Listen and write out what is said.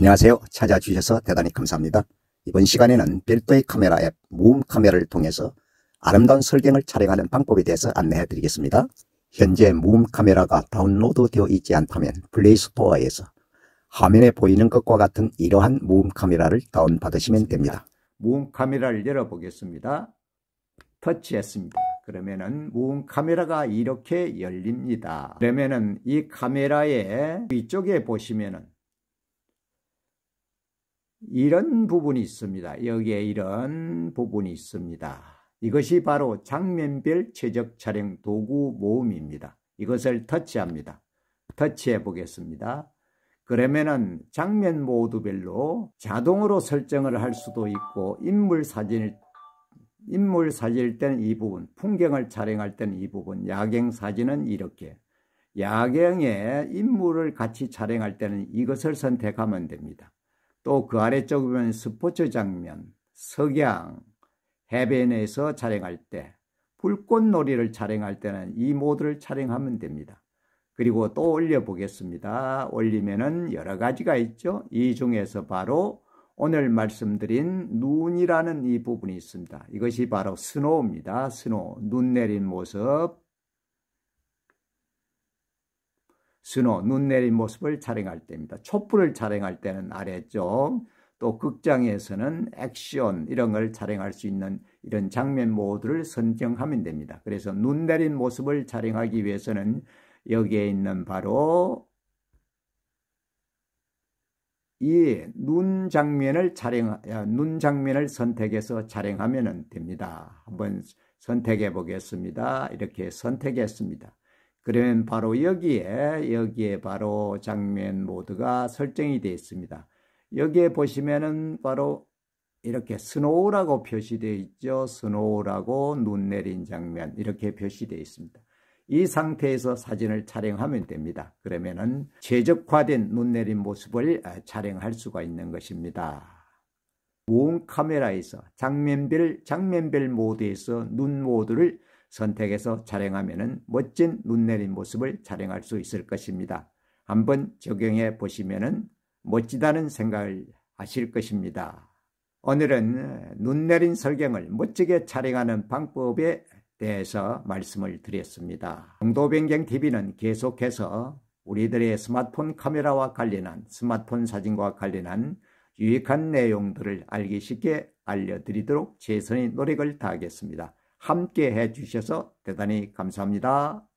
안녕하세요. 찾아주셔서 대단히 감사합니다. 이번 시간에는 별도의 카메라 앱 무음 카메라를 통해서 아름다운 설경을 촬영하는 방법에 대해서 안내해 드리겠습니다. 현재 무음 카메라가 다운로드 되어 있지 않다면 플레이스토어에서 화면에 보이는 것과 같은 이러한 무음 카메라를 다운받으시면 됩니다. 무음 카메라를 열어보겠습니다. 터치했습니다. 그러면은 무음 카메라가 이렇게 열립니다. 그러면은 이 카메라의 위쪽에 보시면은 이런 부분이 있습니다. 여기에 이런 부분이 있습니다. 이것이 바로 장면별 최적 촬영 도구 모음입니다. 이것을 터치합니다. 터치해 보겠습니다. 그러면은 장면 모두별로 자동으로 설정을 할 수도 있고 인물 사진을 인물 사진일 때는 이 부분, 풍경을 촬영할 때는 이 부분, 야경 사진은 이렇게 야경에 인물을 같이 촬영할 때는 이것을 선택하면 됩니다. 또그 아래쪽 보면 스포츠 장면, 석양, 해변에서 촬영할 때, 불꽃놀이를 촬영할 때는 이 모드를 촬영하면 됩니다. 그리고 또 올려보겠습니다. 올리면은 여러 가지가 있죠. 이 중에서 바로 오늘 말씀드린 눈이라는 이 부분이 있습니다. 이것이 바로 스노우입니다. 스노우, 눈 내린 모습. 순호 눈 내린 모습을 촬영할 때입니다. 촛불을 촬영할 때는 아래쪽 또 극장에서는 액션 이런 걸 촬영할 수 있는 이런 장면 모드를 선정하면 됩니다. 그래서 눈 내린 모습을 촬영하기 위해서는 여기에 있는 바로 이 눈 장면을 촬영 아, 눈 장면을 선택해서 촬영하면 됩니다. 한번 선택해 보겠습니다. 이렇게 선택했습니다. 그러면 바로 여기에 여기에 바로 장면 모드가 설정이 되어 있습니다. 여기에 보시면은 바로 이렇게 스노우라고 표시되어 있죠. 스노우라고 눈 내린 장면 이렇게 표시되어 있습니다. 이 상태에서 사진을 촬영하면 됩니다. 그러면은 최적화된 눈 내린 모습을 아, 촬영할 수가 있는 것입니다. 모음 카메라에서 장면별 장면별 모드에서 눈 모드를 선택해서 촬영하면 멋진 눈 내린 모습을 촬영할수 있을 것입니다. 한번 적용해 보시면 멋지다는 생각을 하실 것입니다. 오늘은 눈 내린 설경을 멋지게 촬영하는 방법에 대해서 말씀을 드렸습니다. 정도변경 t v 는 계속해서 우리들의 스마트폰 카메라와 관련한 스마트폰 사진과 관련한 유익한 내용들을 알기 쉽게 알려드리도록 최선의 노력을 다하겠습니다. 함께 해 주셔서 대단히 감사합니다.